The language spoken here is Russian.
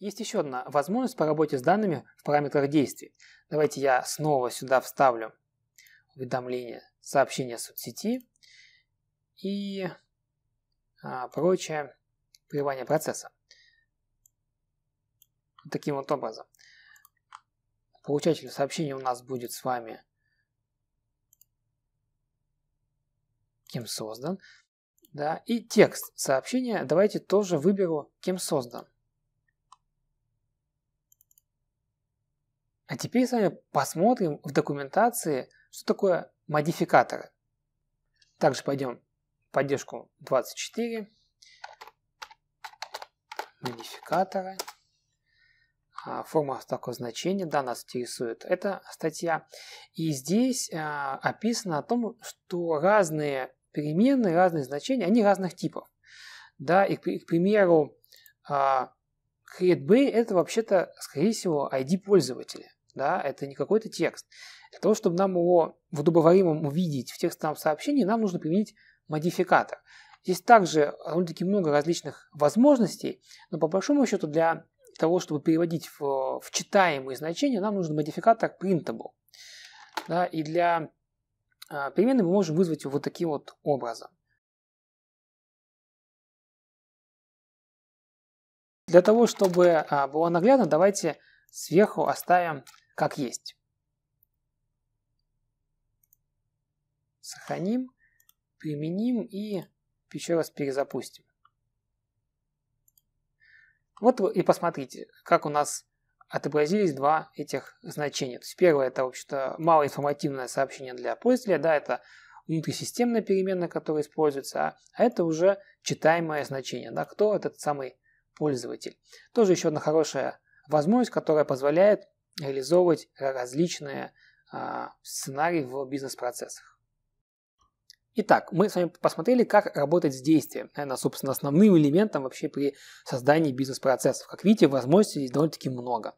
Есть еще одна возможность по работе с данными в параметрах действий. Давайте я снова сюда вставлю уведомление, сообщение соцсети и а, прочее прерывание процесса. Таким вот образом. Получатель сообщения у нас будет с вами кем создан. Да, и текст сообщения давайте тоже выберу кем создан. А теперь с вами посмотрим в документации, что такое модификаторы. Также пойдем в поддержку 24, модификаторы, а, форма такого значения, да, нас интересует эта статья. И здесь а, описано о том, что разные переменные, разные значения, они разных типов. Да, и, к примеру, а, createBay – это вообще-то, скорее всего, ID пользователя да, это не какой-то текст. Для того, чтобы нам его в удобоваримом увидеть в текстовом сообщении, нам нужно применить модификатор. Здесь также э, довольно-таки много различных возможностей, но по большому счету для того, чтобы переводить в, в читаемые значения, нам нужен модификатор printable. Да, и для э, перемены мы можем вызвать его вот таким вот образом. Для того, чтобы э, было наглядно, давайте Сверху оставим как есть. Сохраним, применим и еще раз перезапустим. Вот и посмотрите, как у нас отобразились два этих значения. То есть первое это, в общем-то, малоинформативное сообщение для пользователя, да, это внутрисистемная переменная, которая используется, а, а это уже читаемое значение, да, кто этот самый пользователь. Тоже еще одна хорошая возможность, которая позволяет реализовывать различные а, сценарии в бизнес-процессах. Итак, мы с вами посмотрели, как работать с действием, наверное, собственно, основным элементом вообще при создании бизнес-процессов. Как видите, возможностей здесь довольно-таки много.